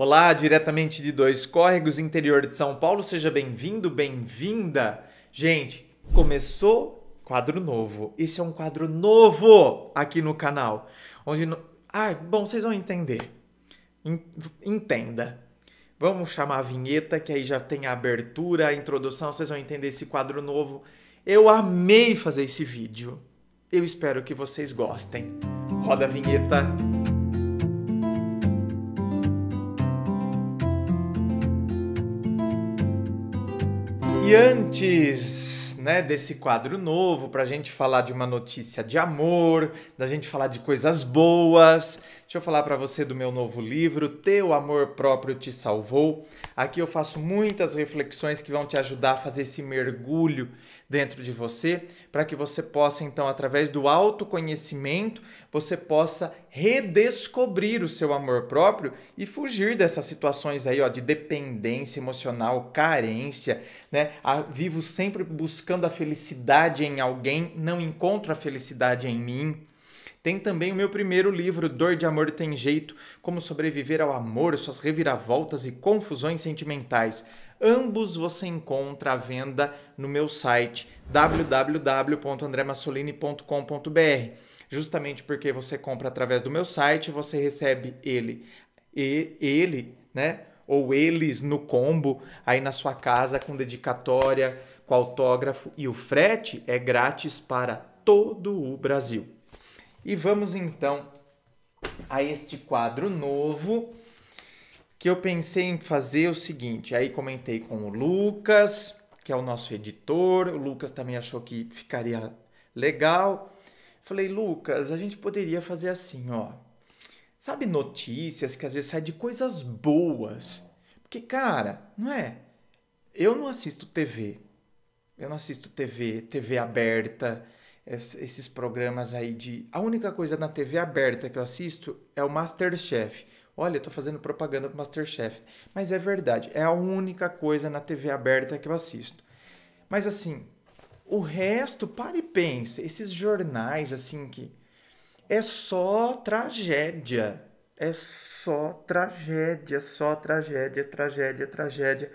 Olá, diretamente de Dois Córregos, interior de São Paulo, seja bem-vindo, bem-vinda. Gente, começou quadro novo. Esse é um quadro novo aqui no canal, onde no... Ah, bom, vocês vão entender. Entenda. Vamos chamar a vinheta, que aí já tem a abertura, a introdução, vocês vão entender esse quadro novo. Eu amei fazer esse vídeo. Eu espero que vocês gostem. Roda a vinheta. E antes né, desse quadro novo, para a gente falar de uma notícia de amor, da gente falar de coisas boas, Deixa eu falar para você do meu novo livro, Teu Amor Próprio Te Salvou. Aqui eu faço muitas reflexões que vão te ajudar a fazer esse mergulho dentro de você, para que você possa, então, através do autoconhecimento, você possa redescobrir o seu amor próprio e fugir dessas situações aí, ó, de dependência emocional, carência, né? Ah, vivo sempre buscando a felicidade em alguém, não encontro a felicidade em mim. Tem também o meu primeiro livro, Dor de Amor Tem Jeito: Como Sobreviver ao Amor, Suas Reviravoltas e Confusões Sentimentais. Ambos você encontra à venda no meu site www.andremassolini.com.br. Justamente porque você compra através do meu site, você recebe ele e ele, né? Ou eles no combo aí na sua casa com dedicatória, com autógrafo e o frete é grátis para todo o Brasil. E vamos então a este quadro novo que eu pensei em fazer o seguinte. Aí comentei com o Lucas, que é o nosso editor. O Lucas também achou que ficaria legal. Falei, Lucas, a gente poderia fazer assim, ó. Sabe notícias que às vezes sai de coisas boas? Porque, cara, não é? Eu não assisto TV. Eu não assisto TV, TV aberta esses programas aí de. A única coisa na TV aberta que eu assisto é o Masterchef. Olha, eu tô fazendo propaganda pro Masterchef. Mas é verdade, é a única coisa na TV aberta que eu assisto. Mas assim, o resto, para e pensa, esses jornais assim que é só tragédia. É só tragédia, só tragédia, tragédia, tragédia.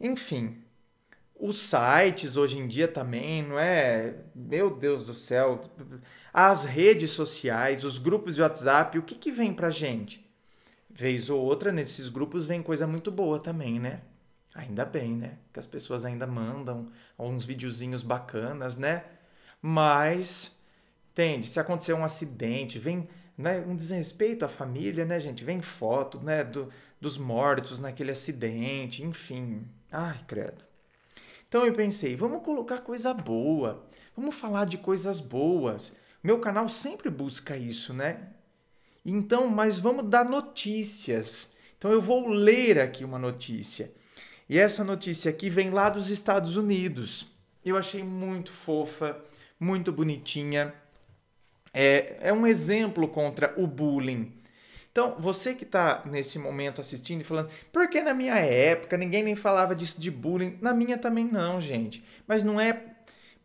Enfim, os sites hoje em dia também, não é? Meu Deus do céu. As redes sociais, os grupos de WhatsApp, o que, que vem pra gente? Vez ou outra, nesses grupos vem coisa muito boa também, né? Ainda bem, né? Que as pessoas ainda mandam uns videozinhos bacanas, né? Mas, entende? Se acontecer um acidente, vem né, um desrespeito à família, né, gente? Vem foto né, do, dos mortos naquele acidente, enfim. Ai, credo. Então eu pensei, vamos colocar coisa boa, vamos falar de coisas boas. Meu canal sempre busca isso, né? Então, mas vamos dar notícias. Então eu vou ler aqui uma notícia. E essa notícia aqui vem lá dos Estados Unidos. Eu achei muito fofa, muito bonitinha. É, é um exemplo contra o bullying. Então, você que está nesse momento assistindo e falando, por que na minha época ninguém nem falava disso de bullying? Na minha também não, gente. Mas não é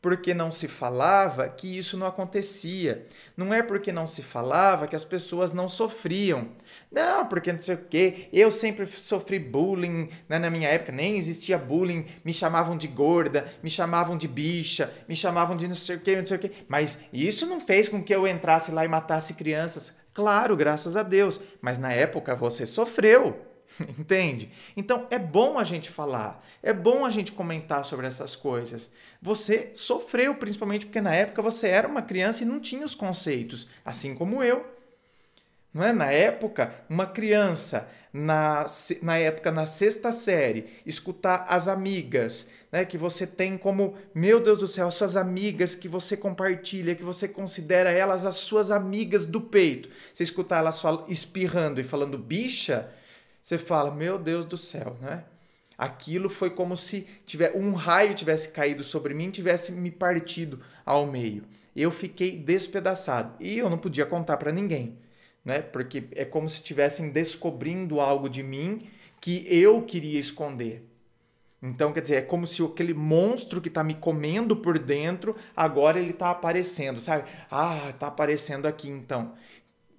porque não se falava que isso não acontecia. Não é porque não se falava que as pessoas não sofriam. Não, porque não sei o quê. Eu sempre sofri bullying. Né? Na minha época nem existia bullying. Me chamavam de gorda, me chamavam de bicha, me chamavam de não sei o quê, não sei o quê. Mas isso não fez com que eu entrasse lá e matasse crianças. Claro, graças a Deus, mas na época você sofreu. Entende? Então é bom a gente falar, é bom a gente comentar sobre essas coisas. Você sofreu principalmente porque na época você era uma criança e não tinha os conceitos, assim como eu. Não é? Na época, uma criança na, na época na sexta série escutar as amigas né, que você tem como, meu Deus do céu, as suas amigas que você compartilha, que você considera elas as suas amigas do peito. Você escutar elas espirrando e falando bicha, você fala, meu Deus do céu, né? Aquilo foi como se tiver um raio tivesse caído sobre mim, tivesse me partido ao meio. Eu fiquei despedaçado e eu não podia contar para ninguém, né? Porque é como se estivessem descobrindo algo de mim que eu queria esconder. Então, quer dizer, é como se aquele monstro que está me comendo por dentro, agora ele está aparecendo, sabe? Ah, está aparecendo aqui então.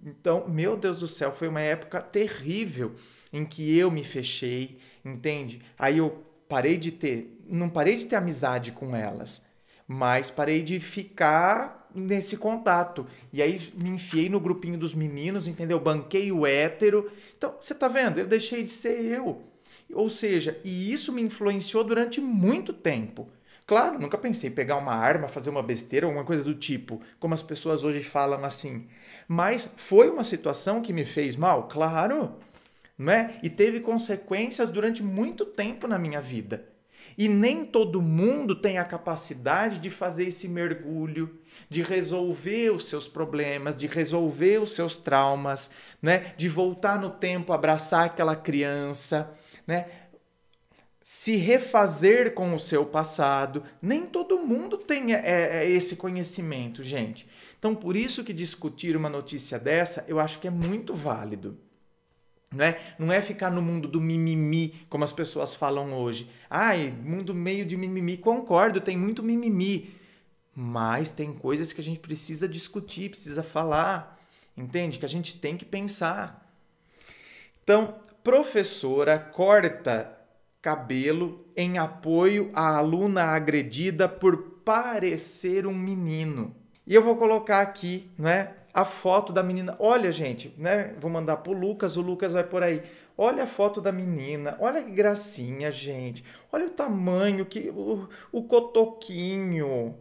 Então, meu Deus do céu, foi uma época terrível em que eu me fechei, entende? Aí eu parei de ter, não parei de ter amizade com elas, mas parei de ficar nesse contato. E aí me enfiei no grupinho dos meninos, entendeu? Banquei o hétero. Então, você tá vendo? Eu deixei de ser eu. Ou seja, e isso me influenciou durante muito tempo. Claro, nunca pensei em pegar uma arma, fazer uma besteira, alguma coisa do tipo, como as pessoas hoje falam assim. Mas foi uma situação que me fez mal? Claro, não é? E teve consequências durante muito tempo na minha vida. E nem todo mundo tem a capacidade de fazer esse mergulho, de resolver os seus problemas, de resolver os seus traumas, né? de voltar no tempo, abraçar aquela criança, né? se refazer com o seu passado. Nem todo mundo tem é, é, é, esse conhecimento, gente. Então, por isso que discutir uma notícia dessa eu acho que é muito válido. Não é? não é ficar no mundo do mimimi, como as pessoas falam hoje. Ai, mundo meio de mimimi, concordo, tem muito mimimi. Mas tem coisas que a gente precisa discutir, precisa falar, entende? Que a gente tem que pensar. Então, Professora corta cabelo em apoio à aluna agredida por parecer um menino. E eu vou colocar aqui, né, a foto da menina. Olha, gente, né? Vou mandar pro Lucas, o Lucas vai por aí. Olha a foto da menina, olha que gracinha, gente. Olha o tamanho, que o, o cotoquinho.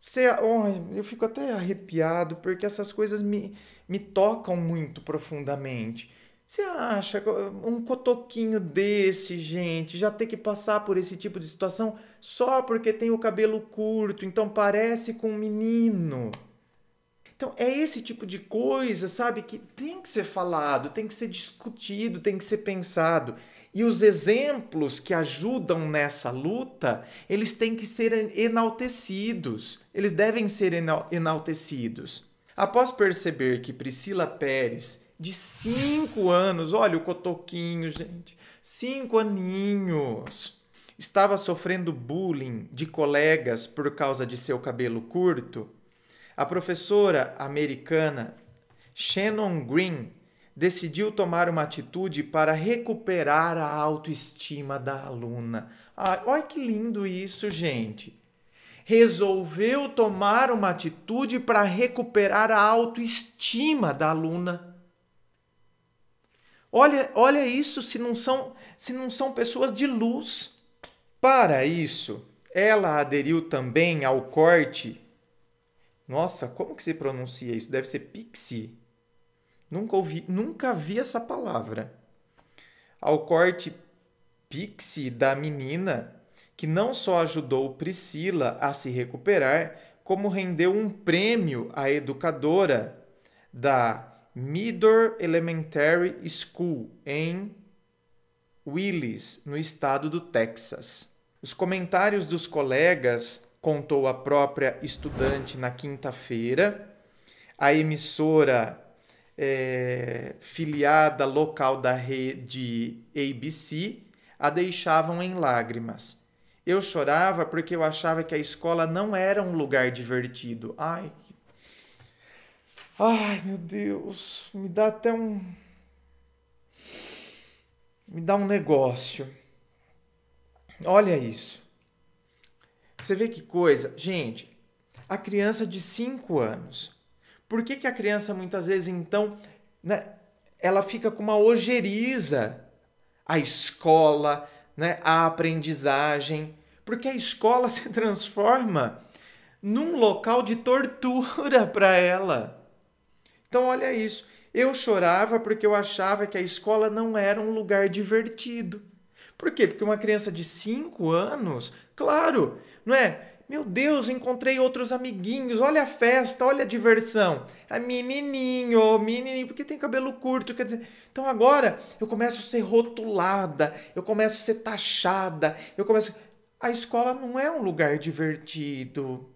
Você, oh, eu fico até arrepiado porque essas coisas me, me tocam muito profundamente. Você acha um cotoquinho desse, gente, já ter que passar por esse tipo de situação só porque tem o cabelo curto, então parece com um menino? Então é esse tipo de coisa, sabe, que tem que ser falado, tem que ser discutido, tem que ser pensado. E os exemplos que ajudam nessa luta, eles têm que ser enaltecidos. Eles devem ser enaltecidos. Após perceber que Priscila Pérez de cinco anos. Olha o cotoquinho, gente. Cinco aninhos. Estava sofrendo bullying de colegas por causa de seu cabelo curto. A professora americana Shannon Green decidiu tomar uma atitude para recuperar a autoestima da aluna. Ah, olha que lindo isso, gente! Resolveu tomar uma atitude para recuperar a autoestima da aluna. Olha, olha isso, se não são, se não são pessoas de luz. Para isso, ela aderiu também ao corte. Nossa, como que se pronuncia isso? Deve ser pixie. Nunca ouvi, nunca vi essa palavra. Ao corte pixie da menina, que não só ajudou Priscila a se recuperar, como rendeu um prêmio à educadora da Middle Elementary School em Willis, no estado do Texas. Os comentários dos colegas contou a própria estudante na quinta-feira. A emissora é, filiada local da rede ABC a deixavam em lágrimas. Eu chorava porque eu achava que a escola não era um lugar divertido. Ai, Ai, meu Deus, me dá até um. Me dá um negócio. Olha isso. Você vê que coisa? Gente, a criança de 5 anos. Por que, que a criança muitas vezes, então, né, ela fica com uma ojeriza à escola, né, à aprendizagem? Porque a escola se transforma num local de tortura para ela. Então, olha isso. Eu chorava porque eu achava que a escola não era um lugar divertido. Por quê? Porque uma criança de 5 anos, claro, não é? Meu Deus, encontrei outros amiguinhos, olha a festa, olha a diversão. A ah, menininho, menininho, porque tem cabelo curto, quer dizer. Então agora eu começo a ser rotulada, eu começo a ser taxada, eu começo. A escola não é um lugar divertido.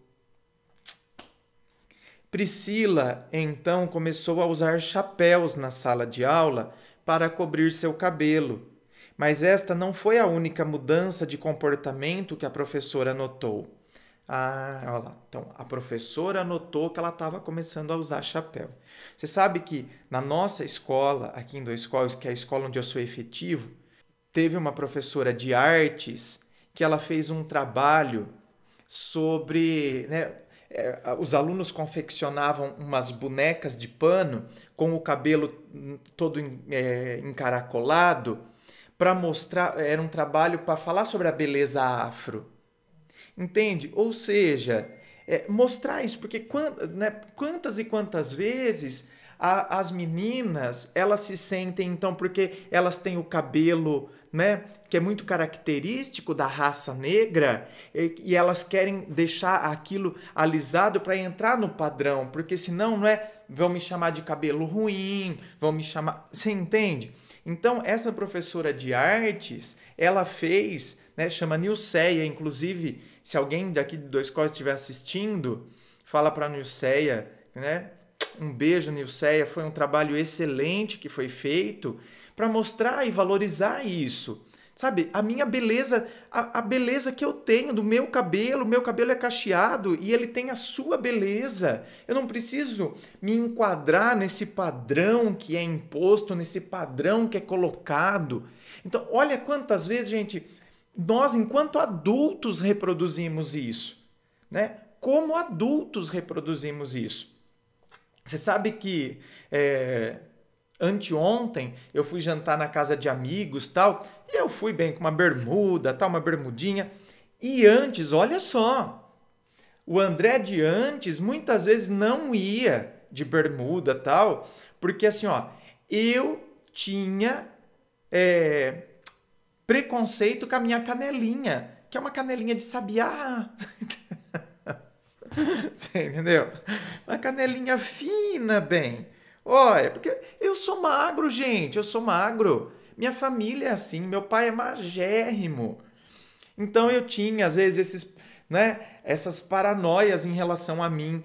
Priscila então começou a usar chapéus na sala de aula para cobrir seu cabelo, mas esta não foi a única mudança de comportamento que a professora notou. Ah, olha lá. Então, a professora notou que ela estava começando a usar chapéu. Você sabe que na nossa escola, aqui em Dois Colos, que é a escola onde eu sou efetivo, teve uma professora de artes que ela fez um trabalho sobre né, é, os alunos confeccionavam umas bonecas de pano com o cabelo todo é, encaracolado para mostrar, era um trabalho para falar sobre a beleza afro. Entende? Ou seja, é, mostrar isso, porque quant, né, quantas e quantas vezes a, as meninas elas se sentem então porque elas têm o cabelo né, que é muito característico da raça negra, e, elas querem deixar aquilo alisado para entrar no padrão, porque senão não é vão me chamar de cabelo ruim, vão me chamar. Você entende? Então, essa professora de artes, ela fez, né, chama Nilceia, inclusive, se alguém daqui de Dois corpos estiver assistindo, fala para Nilceia, né? Um beijo, Nilceia, foi um trabalho excelente que foi feito para mostrar e valorizar isso. Sabe, a minha beleza, a, a beleza que eu tenho do meu cabelo, meu cabelo é cacheado e ele tem a sua beleza. Eu não preciso me enquadrar nesse padrão que é imposto, nesse padrão que é colocado. Então, olha quantas vezes, gente, nós, enquanto adultos, reproduzimos isso. Né? Como adultos reproduzimos isso. Você sabe que é, anteontem eu fui jantar na casa de amigos tal, e eu fui bem com uma bermuda, tal, uma bermudinha. E antes, olha só, o André de antes muitas vezes não ia de bermuda tal, porque assim, ó, eu tinha é, preconceito com a minha canelinha, que é uma canelinha de sabiá. Você entendeu? Uma canelinha fina, bem. Olha, é porque eu sou magro, gente, eu sou magro. Minha família é assim, meu pai é magérrimo. Então eu tinha, às vezes, esses, né, essas paranoias em relação a mim.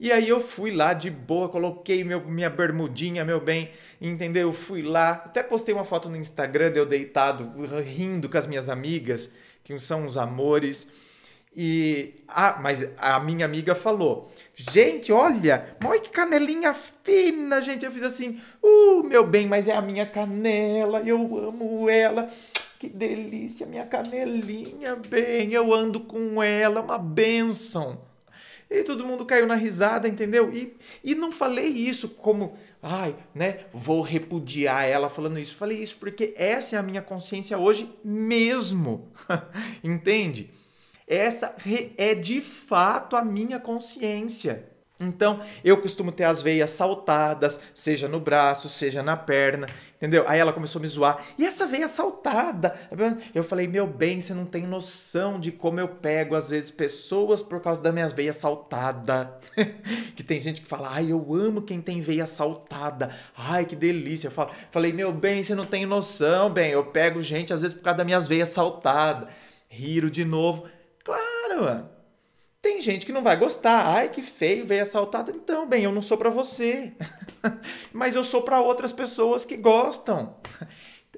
E aí eu fui lá de boa, coloquei meu, minha bermudinha, meu bem, entendeu? Eu fui lá, até postei uma foto no Instagram de eu deitado, rindo com as minhas amigas, que são os amores. E ah, mas a minha amiga falou: "Gente, olha, olha que canelinha fina, gente". Eu fiz assim: "Uh, meu bem, mas é a minha canela, eu amo ela". Que delícia, minha canelinha, bem, eu ando com ela, uma benção. E todo mundo caiu na risada, entendeu? E, e não falei isso como, ai, né, vou repudiar ela falando isso. Falei isso porque essa é a minha consciência hoje mesmo, entende? essa é de fato a minha consciência. Então, eu costumo ter as veias saltadas, seja no braço, seja na perna, entendeu? Aí ela começou a me zoar. E essa veia saltada? Eu falei, meu bem, você não tem noção de como eu pego, às vezes, pessoas por causa das minhas veias saltadas. que tem gente que fala, ai, eu amo quem tem veia saltada. Ai, que delícia. Eu falo, falei, meu bem, você não tem noção, bem, eu pego gente, às vezes, por causa das minhas veias saltadas. Riro de novo. Cara, tem gente que não vai gostar. Ai, que feio, veio assaltado. Então, bem, eu não sou para você. Mas eu sou para outras pessoas que gostam.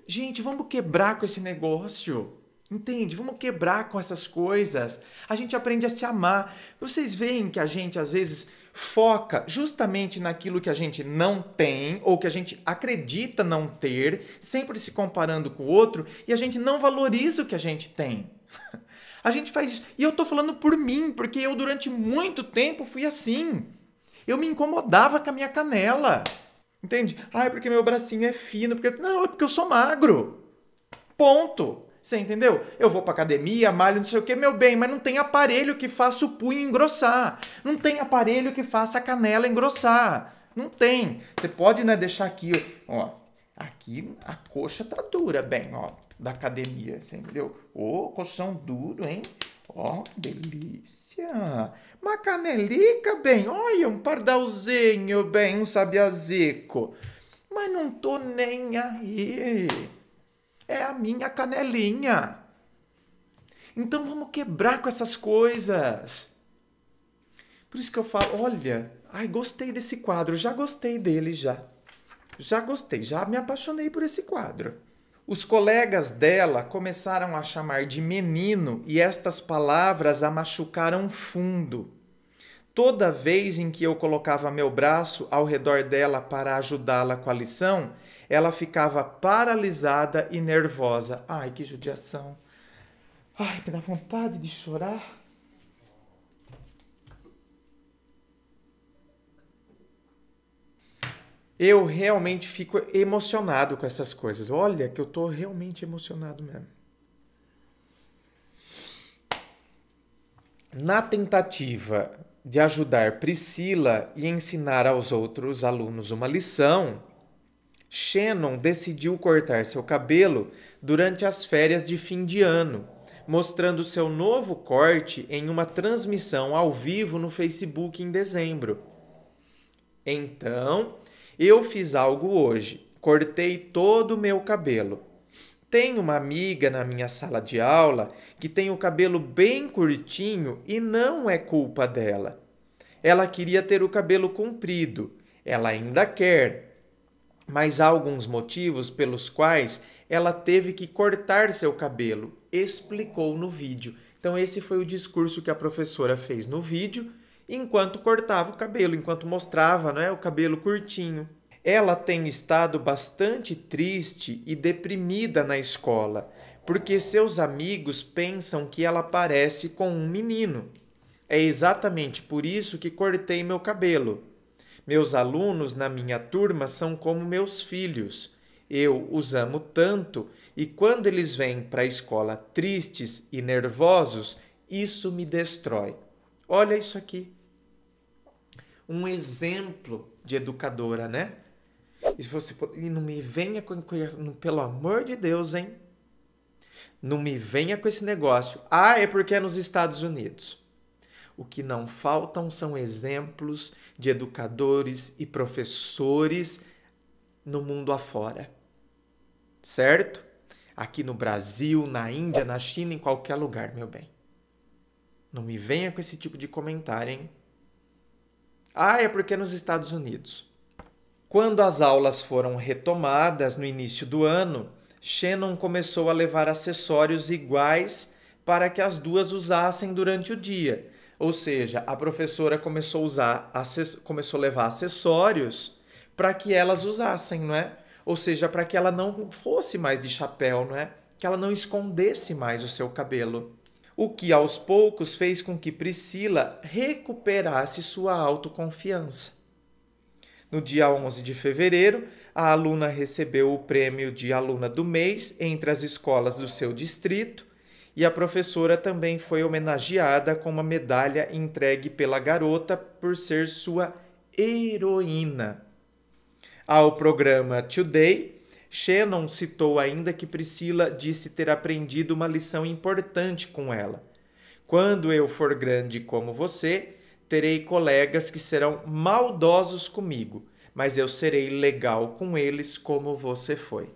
Gente, vamos quebrar com esse negócio. Entende? Vamos quebrar com essas coisas. A gente aprende a se amar. Vocês veem que a gente às vezes foca justamente naquilo que a gente não tem ou que a gente acredita não ter, sempre se comparando com o outro e a gente não valoriza o que a gente tem. A gente faz isso. E eu tô falando por mim, porque eu durante muito tempo fui assim. Eu me incomodava com a minha canela. Entende? Ah, é porque meu bracinho é fino, porque não, é porque eu sou magro. Ponto. Você entendeu? Eu vou pra academia, malho, não sei o que, meu bem, mas não tem aparelho que faça o punho engrossar. Não tem aparelho que faça a canela engrossar. Não tem. Você pode, né, deixar aqui, ó, aqui a coxa tá dura, bem, ó da academia, você entendeu? Ô, oh, colchão duro, hein? Ó, oh, delícia! canelica bem, olha, um pardalzinho, bem, um sabiazico. Mas não tô nem aí. É a minha canelinha. Então vamos quebrar com essas coisas. Por isso que eu falo, olha, ai, gostei desse quadro, já gostei dele já. Já gostei, já me apaixonei por esse quadro. Os colegas dela começaram a chamar de menino e estas palavras a machucaram fundo. Toda vez em que eu colocava meu braço ao redor dela para ajudá-la com a lição, ela ficava paralisada e nervosa. Ai, que judiação! Ai, me dá vontade de chorar. eu realmente fico emocionado com essas coisas. Olha que eu tô realmente emocionado mesmo. Na tentativa de ajudar Priscila e ensinar aos outros alunos uma lição, Shannon decidiu cortar seu cabelo durante as férias de fim de ano, mostrando seu novo corte em uma transmissão ao vivo no Facebook em dezembro. Então, eu fiz algo hoje, cortei todo o meu cabelo. Tem uma amiga na minha sala de aula que tem o cabelo bem curtinho e não é culpa dela. Ela queria ter o cabelo comprido, ela ainda quer, mas há alguns motivos pelos quais ela teve que cortar seu cabelo, explicou no vídeo. Então, esse foi o discurso que a professora fez no vídeo enquanto cortava o cabelo, enquanto mostrava né, o cabelo curtinho. Ela tem estado bastante triste e deprimida na escola, porque seus amigos pensam que ela parece com um menino. É exatamente por isso que cortei meu cabelo. Meus alunos na minha turma são como meus filhos. Eu os amo tanto e quando eles vêm para a escola tristes e nervosos, isso me destrói. Olha isso aqui um exemplo de educadora, né? E se você e não me venha com pelo amor de Deus, hein? Não me venha com esse negócio. Ah, é porque é nos Estados Unidos. O que não faltam são exemplos de educadores e professores no mundo afora. Certo? Aqui no Brasil, na Índia, na China, em qualquer lugar, meu bem. Não me venha com esse tipo de comentário, hein? Ah, é porque é nos Estados Unidos. Quando as aulas foram retomadas no início do ano, Shannon começou a levar acessórios iguais para que as duas usassem durante o dia. Ou seja, a professora começou a, usar, começou a levar acessórios para que elas usassem, não é? Ou seja, para que ela não fosse mais de chapéu, não é? Que ela não escondesse mais o seu cabelo o que aos poucos fez com que Priscila recuperasse sua autoconfiança. No dia 11 de fevereiro, a aluna recebeu o prêmio de aluna do mês entre as escolas do seu distrito e a professora também foi homenageada com uma medalha entregue pela garota por ser sua heroína. Ao programa Today, Shannon citou ainda que Priscila disse ter aprendido uma lição importante com ela. Quando eu for grande como você, terei colegas que serão maldosos comigo, mas eu serei legal com eles como você foi.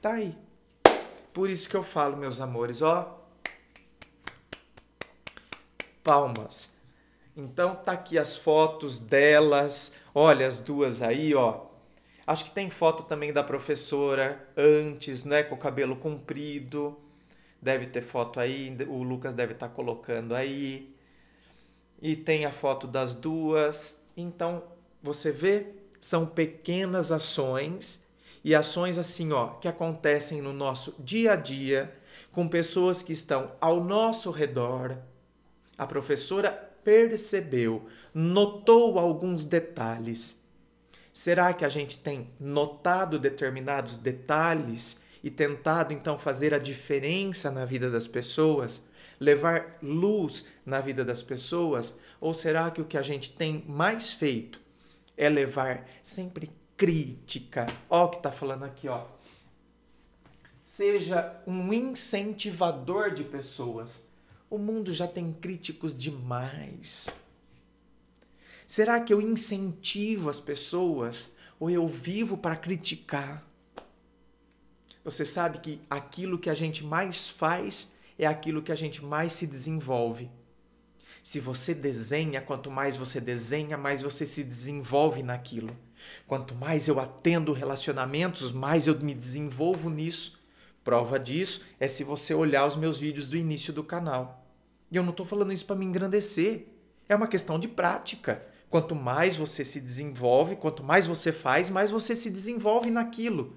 Tá aí. Por isso que eu falo, meus amores, ó. Palmas. Então tá aqui as fotos delas. Olha as duas aí, ó. Acho que tem foto também da professora antes, né, com o cabelo comprido. Deve ter foto aí, o Lucas deve estar tá colocando aí. E tem a foto das duas. Então, você vê, são pequenas ações e ações assim, ó, que acontecem no nosso dia a dia com pessoas que estão ao nosso redor. A professora percebeu, notou alguns detalhes Será que a gente tem notado determinados detalhes e tentado então fazer a diferença na vida das pessoas? Levar luz na vida das pessoas? Ou será que o que a gente tem mais feito é levar sempre crítica? Ó, o que tá falando aqui, ó. Seja um incentivador de pessoas. O mundo já tem críticos demais. Será que eu incentivo as pessoas ou eu vivo para criticar? Você sabe que aquilo que a gente mais faz é aquilo que a gente mais se desenvolve. Se você desenha, quanto mais você desenha, mais você se desenvolve naquilo. Quanto mais eu atendo relacionamentos, mais eu me desenvolvo nisso. Prova disso é se você olhar os meus vídeos do início do canal. E eu não estou falando isso para me engrandecer. É uma questão de prática. Quanto mais você se desenvolve, quanto mais você faz, mais você se desenvolve naquilo.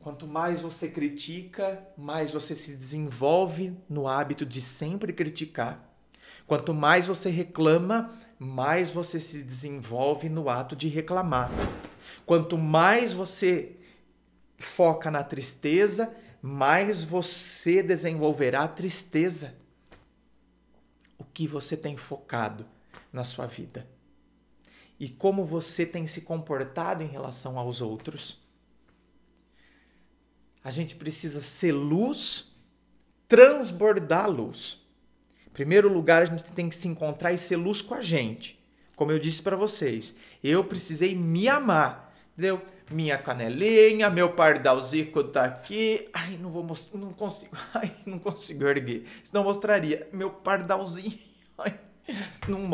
Quanto mais você critica, mais você se desenvolve no hábito de sempre criticar. Quanto mais você reclama, mais você se desenvolve no ato de reclamar. Quanto mais você foca na tristeza, mais você desenvolverá a tristeza. O que você tem focado na sua vida? e como você tem se comportado em relação aos outros. A gente precisa ser luz, transbordar luz. Em primeiro lugar, a gente tem que se encontrar e ser luz com a gente. Como eu disse para vocês, eu precisei me amar, entendeu? Minha canelinha, meu pardalzico tá aqui. Ai, não vou mostrar, não consigo, ai, não consigo erguer. Senão mostraria meu pardalzinho. Ai, Não,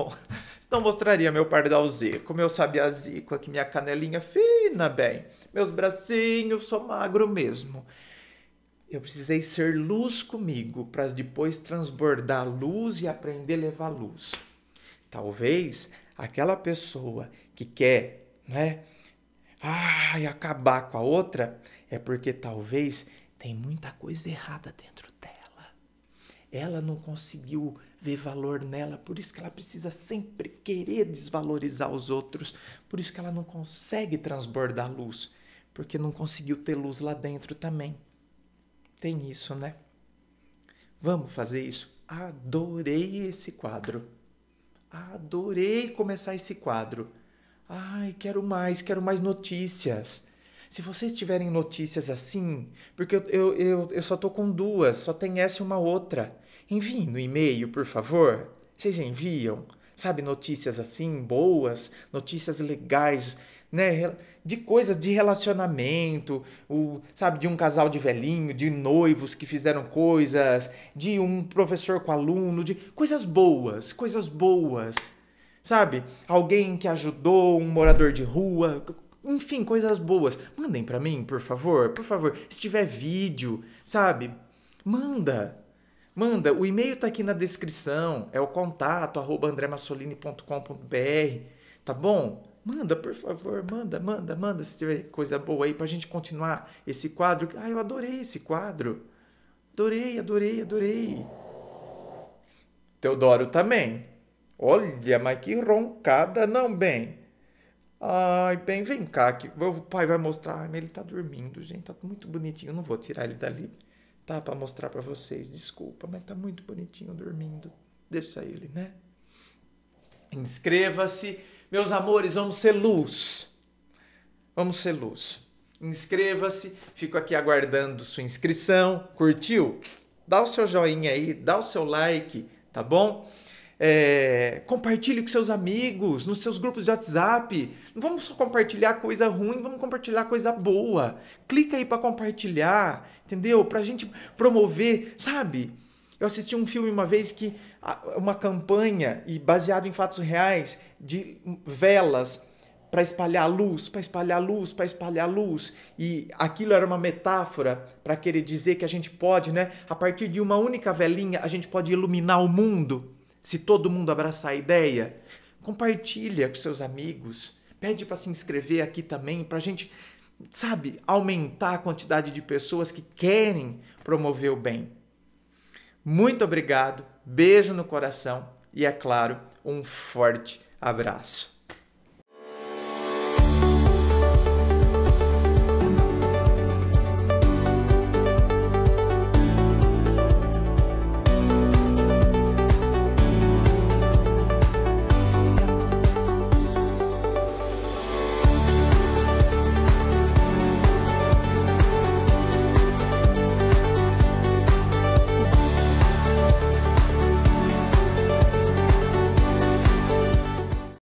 não mostraria meu pardalzico, meu sabiazico, aqui minha canelinha fina, bem, meus bracinhos, sou magro mesmo. Eu precisei ser luz comigo para depois transbordar luz e aprender a levar luz. Talvez aquela pessoa que quer, né, ai, acabar com a outra, é porque talvez tem muita coisa errada dentro dela. Ela não conseguiu vê valor nela, por isso que ela precisa sempre querer desvalorizar os outros, por isso que ela não consegue transbordar luz, porque não conseguiu ter luz lá dentro também. Tem isso, né? Vamos fazer isso. Adorei esse quadro. Adorei começar esse quadro. Ai, quero mais, quero mais notícias. Se vocês tiverem notícias assim, porque eu, eu, eu, eu só tô com duas, só tem essa e uma outra enviem no e-mail, por favor. Vocês enviam, sabe, notícias assim, boas, notícias legais, né? De coisas de relacionamento, o, sabe, de um casal de velhinho, de noivos que fizeram coisas, de um professor com aluno, de coisas boas, coisas boas, sabe? Alguém que ajudou um morador de rua, enfim, coisas boas. Mandem para mim, por favor, por favor. Se tiver vídeo, sabe? Manda. Manda, o e-mail tá aqui na descrição, é o contato arroba andremassolini.com.br, tá bom? Manda, por favor, manda, manda, manda, se tiver coisa boa aí para a gente continuar esse quadro. Ah, eu adorei esse quadro. Adorei, adorei, adorei. Teodoro também. Olha, mas que roncada, não, bem. Ai, bem, vem cá. Que o pai vai mostrar. Ai, mas ele tá dormindo, gente. Tá muito bonitinho. Eu não vou tirar ele dali dá tá? para mostrar para vocês. Desculpa, mas tá muito bonitinho dormindo. Deixa ele, né? Inscreva-se, meus amores, vamos ser luz. Vamos ser luz. Inscreva-se, fico aqui aguardando sua inscrição. Curtiu? Dá o seu joinha aí, dá o seu like, tá bom? É, compartilhe com seus amigos, nos seus grupos de WhatsApp. Não vamos só compartilhar coisa ruim, vamos compartilhar coisa boa. Clica aí para compartilhar, entendeu? Para a gente promover, sabe? Eu assisti um filme uma vez que uma campanha e baseado em fatos reais de velas para espalhar luz, para espalhar luz, para espalhar luz. E aquilo era uma metáfora para querer dizer que a gente pode, né? A partir de uma única velinha, a gente pode iluminar o mundo. Se todo mundo abraçar a ideia, compartilha com seus amigos, pede para se inscrever aqui também para a gente, sabe, aumentar a quantidade de pessoas que querem promover o bem. Muito obrigado, beijo no coração e é claro, um forte abraço.